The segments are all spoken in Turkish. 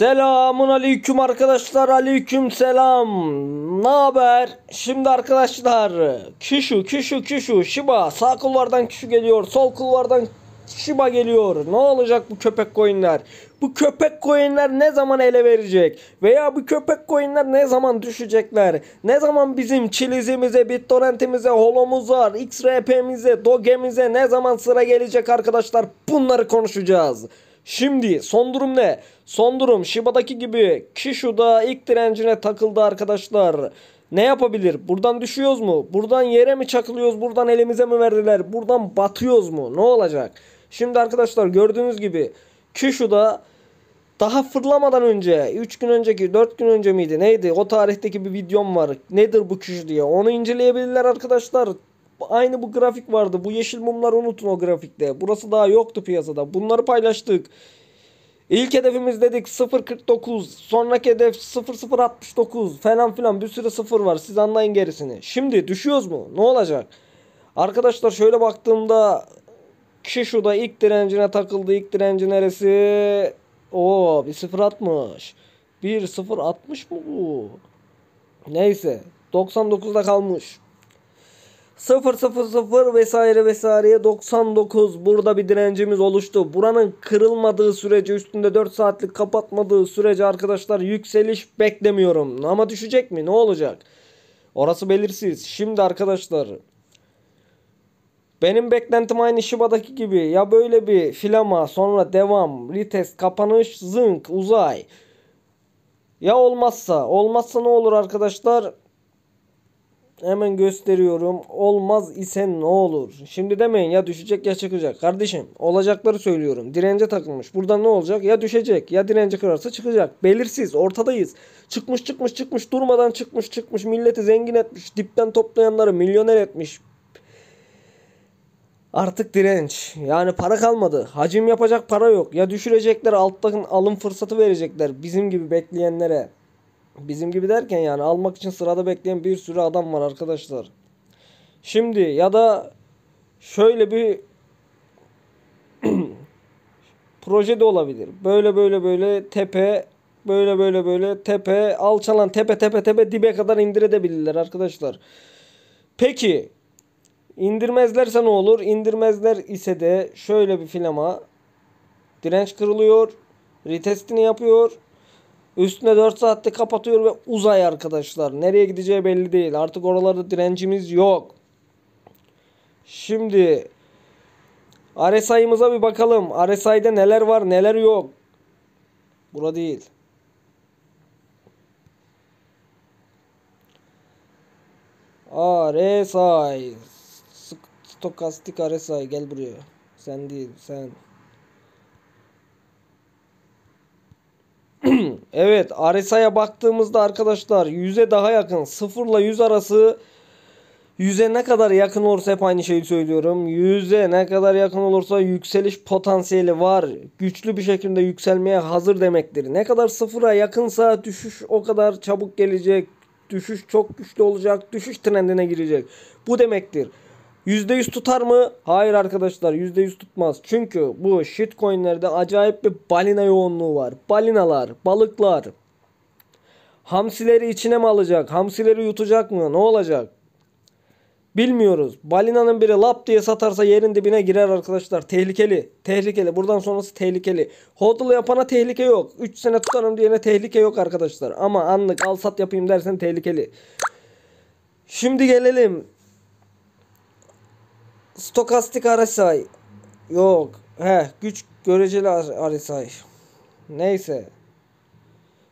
Selamun aleyküm arkadaşlar. Aleyküm selam. Ne haber? Şimdi arkadaşlar Kişu Kişu Kişu şiba sağ kulvardan Kişu geliyor. Sol kulvardan şiba geliyor. Ne olacak bu köpek koyunlar Bu köpek koyunlar ne zaman ele verecek? Veya bu köpek koyunlar ne zaman düşecekler? Ne zaman bizim çilizimize, bittorrentimize, var xrp'mize, dogemize ne zaman sıra gelecek arkadaşlar? Bunları konuşacağız. Şimdi son durum ne? Son durum Shiba'daki gibi Kishu'da ilk direncine takıldı arkadaşlar. Ne yapabilir? Buradan düşüyoruz mu? Buradan yere mi çakılıyoruz? Buradan elimize mi verdiler? Buradan batıyoruz mu? Ne olacak? Şimdi arkadaşlar gördüğünüz gibi Kishu'da daha fırlamadan önce 3 gün önceki 4 gün önce miydi neydi o tarihteki bir videom var nedir bu kişi diye onu inceleyebilirler arkadaşlar Aynı bu grafik vardı. Bu yeşil mumlar unutun o grafikte. Burası daha yoktu piyasada. Bunları paylaştık. İlk hedefimiz dedik 0.49. Sonraki hedef 0.069 falan filan bir sürü sıfır var. Siz anlayın gerisini. Şimdi düşüyoruz mu? Ne olacak? Arkadaşlar şöyle baktığımda kişi da ilk direncine takıldı. İlk direnci neresi? O bir sıfır atmış. Bir sıfır atmış mı bu? Neyse 99'da kalmış. 0 0 0 vesaire vesaireye 99 burada bir direncimiz oluştu. Buranın kırılmadığı sürece üstünde 4 saatlik kapatmadığı sürece arkadaşlar yükseliş beklemiyorum. Ama düşecek mi ne olacak? Orası belirsiz. Şimdi arkadaşlar benim beklentim aynı Shiba'daki gibi ya böyle bir filama sonra devam retest kapanış zınk uzay. Ya olmazsa olmazsa ne olur arkadaşlar? Hemen gösteriyorum. Olmaz ise ne olur? Şimdi demeyin ya düşecek ya çıkacak. Kardeşim olacakları söylüyorum. Dirence takılmış. Burada ne olacak? Ya düşecek ya dirence kırarsa çıkacak. Belirsiz ortadayız. Çıkmış çıkmış çıkmış durmadan çıkmış çıkmış. Milleti zengin etmiş. Dipten toplayanları milyoner etmiş. Artık direnç. Yani para kalmadı. Hacim yapacak para yok. Ya düşürecekler alttan alım fırsatı verecekler bizim gibi bekleyenlere. Bizim gibi derken yani almak için sırada bekleyen bir sürü adam var arkadaşlar. Şimdi ya da şöyle bir proje de olabilir. Böyle böyle böyle tepe böyle böyle böyle tepe alçalan tepe tepe tepe dibe kadar indirebilirler arkadaşlar. Peki indirmezlerse ne olur? İndirmezler ise de şöyle bir filama direnç kırılıyor. Retestini yapıyor. Üstüne 4 saatte kapatıyor ve uzay arkadaşlar. Nereye gideceği belli değil. Artık oralarda direncimiz yok. Şimdi RSI'mıza bir bakalım. RSI'de neler var neler yok. Bura değil. RSI. Stokastik RSI gel buraya. Sen değil sen. Evet RSI'ye baktığımızda arkadaşlar 100'e daha yakın. 0 ile 100 arası 100'e ne kadar yakın olursa hep aynı şeyi söylüyorum. 100'e ne kadar yakın olursa yükseliş potansiyeli var. Güçlü bir şekilde yükselmeye hazır demektir. Ne kadar sıfıra yakınsa düşüş o kadar çabuk gelecek. Düşüş çok güçlü olacak. Düşüş trendine girecek. Bu demektir. %100 tutar mı? Hayır arkadaşlar %100 tutmaz. Çünkü bu shitcoinlerde acayip bir balina yoğunluğu var. Balinalar, balıklar. Hamsileri içine mi alacak? Hamsileri yutacak mı? Ne olacak? Bilmiyoruz. Balinanın biri lap diye satarsa yerin dibine girer arkadaşlar. Tehlikeli. Tehlikeli. Buradan sonrası tehlikeli. Hodl yapana tehlike yok. 3 sene tutarım diyene tehlike yok arkadaşlar. Ama anlık al sat yapayım dersen tehlikeli. Şimdi gelelim Stokastik RSI. Yok. He, güç göreceli RSI. Neyse.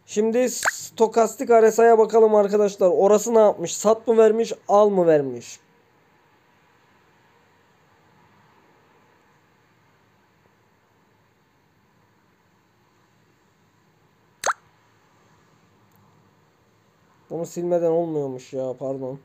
Şimdi stokastik RSI'ye bakalım arkadaşlar. Orası ne yapmış? Sat mı vermiş, al mı vermiş? Bunu silmeden olmuyormuş ya pardon.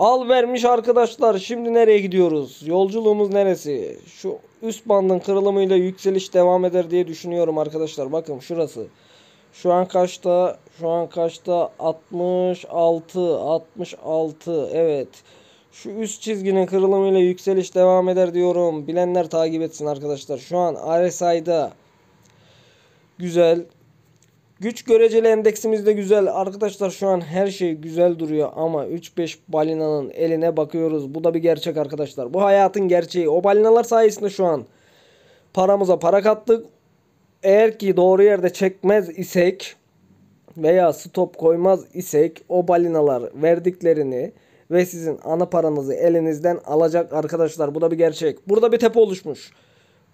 Al vermiş arkadaşlar. Şimdi nereye gidiyoruz? Yolculuğumuz neresi? Şu üst bandın kırılımıyla yükseliş devam eder diye düşünüyorum arkadaşlar. Bakın şurası. Şu an kaçta? Şu an kaçta? 66. 66. Evet. Şu üst çizginin kırılımıyla yükseliş devam eder diyorum. Bilenler takip etsin arkadaşlar. Şu an RSI'da güzel Güç göreceli endeksimiz de güzel. Arkadaşlar şu an her şey güzel duruyor ama 3-5 balinanın eline bakıyoruz. Bu da bir gerçek arkadaşlar. Bu hayatın gerçeği. O balinalar sayesinde şu an paramıza para kattık. Eğer ki doğru yerde çekmez isek veya stop koymaz isek o balinalar verdiklerini ve sizin ana paranızı elinizden alacak arkadaşlar. Bu da bir gerçek. Burada bir tepe oluşmuş.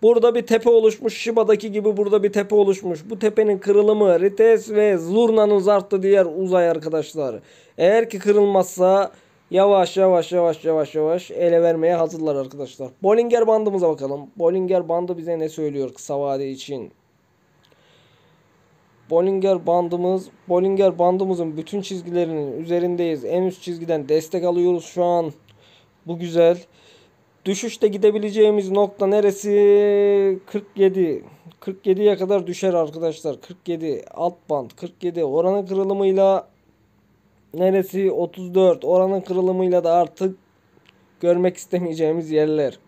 Burada bir tepe oluşmuş. Shiba'daki gibi burada bir tepe oluşmuş. Bu tepenin kırılımı Rites ve Zurna'nın zarttı diğer uzay arkadaşlar. Eğer ki kırılmazsa yavaş yavaş yavaş yavaş yavaş ele vermeye hazırlar arkadaşlar. Bollinger bandımıza bakalım. Bollinger bandı bize ne söylüyor kısa vade için? Bollinger bandımız, Bollinger bandımızın bütün çizgilerinin üzerindeyiz. En üst çizgiden destek alıyoruz şu an. Bu güzel. Düşüşte gidebileceğimiz nokta neresi? 47. 47'ye kadar düşer arkadaşlar. 47 alt band 47 oranın kırılımıyla neresi 34 oranın kırılımıyla da artık görmek istemeyeceğimiz yerler.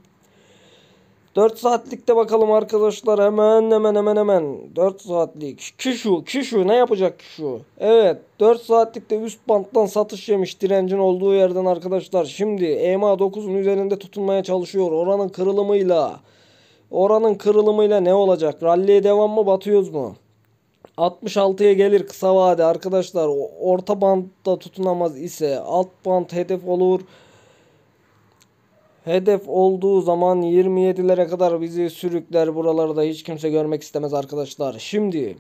4 saatlikte bakalım arkadaşlar. Hemen hemen hemen hemen. 4 saatlik. Kişu kişu ne yapacak kişu? Evet 4 saatlikte üst banttan satış yemiş direncin olduğu yerden arkadaşlar. Şimdi EMA 9'un üzerinde tutunmaya çalışıyor. Oranın kırılımıyla. Oranın kırılımıyla ne olacak? Ralliye devam mı batıyoruz mu? 66'ya gelir kısa vade arkadaşlar. Orta bantta tutunamaz ise alt bant hedef olur. Hedef olduğu zaman 27'lere kadar bizi sürükler. Buraları da hiç kimse görmek istemez arkadaşlar. Şimdi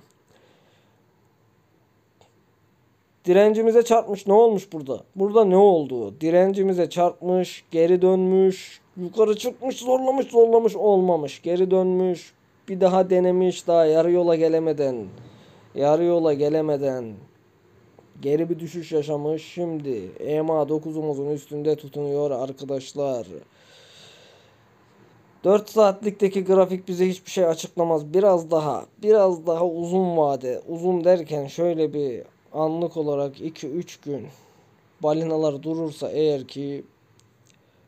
direncimize çarpmış. Ne olmuş burada? Burada ne oldu? Direncimize çarpmış, geri dönmüş, yukarı çıkmış, zorlamış, zorlamış olmamış. Geri dönmüş, bir daha denemiş daha yarı yola gelemeden. Yarı yola gelemeden Geri bir düşüş yaşamış. Şimdi EMA 9'umuzun üstünde tutunuyor arkadaşlar. 4 saatlikteki grafik bize hiçbir şey açıklamaz. Biraz daha, biraz daha uzun vade. Uzun derken şöyle bir anlık olarak 2-3 gün balinalar durursa eğer ki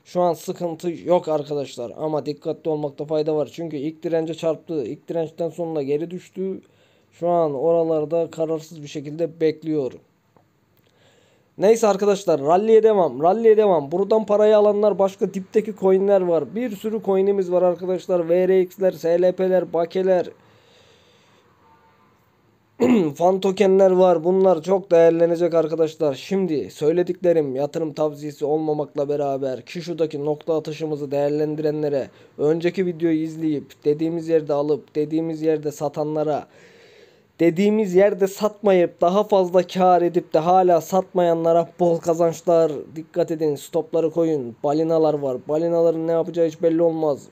şu an sıkıntı yok arkadaşlar ama dikkatli olmakta fayda var. Çünkü ilk dirence çarptı. İlk dirençten sonra geri düştü. Şu an oralarda kararsız bir şekilde bekliyorum. Neyse arkadaşlar ralliye devam. Ralliye devam. Buradan parayı alanlar başka dipteki coinler var. Bir sürü coinimiz var arkadaşlar. VRX'ler, SLP'ler, bakeler. fan tokenler var. Bunlar çok değerlenecek arkadaşlar. Şimdi söylediklerim yatırım tavsiyesi olmamakla beraber Kişu'daki nokta atışımızı değerlendirenlere, önceki videoyu izleyip dediğimiz yerde alıp dediğimiz yerde satanlara, dediğimiz yerde satmayıp daha fazla kar edip de hala satmayanlara bol kazançlar. Dikkat edin stopları koyun. Balinalar var. Balinaların ne yapacağı hiç belli olmaz.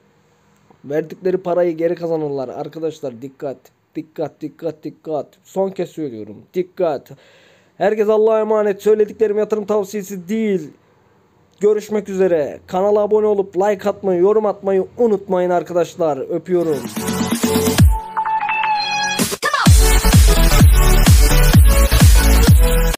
Verdikleri parayı geri kazanırlar. Arkadaşlar dikkat. Dikkat dikkat dikkat. Son kez söylüyorum. Dikkat. Herkes Allah'a emanet. Söylediklerim yatırım tavsiyesi değil. Görüşmek üzere. Kanala abone olup like atmayı, yorum atmayı unutmayın arkadaşlar. Öpüyorum.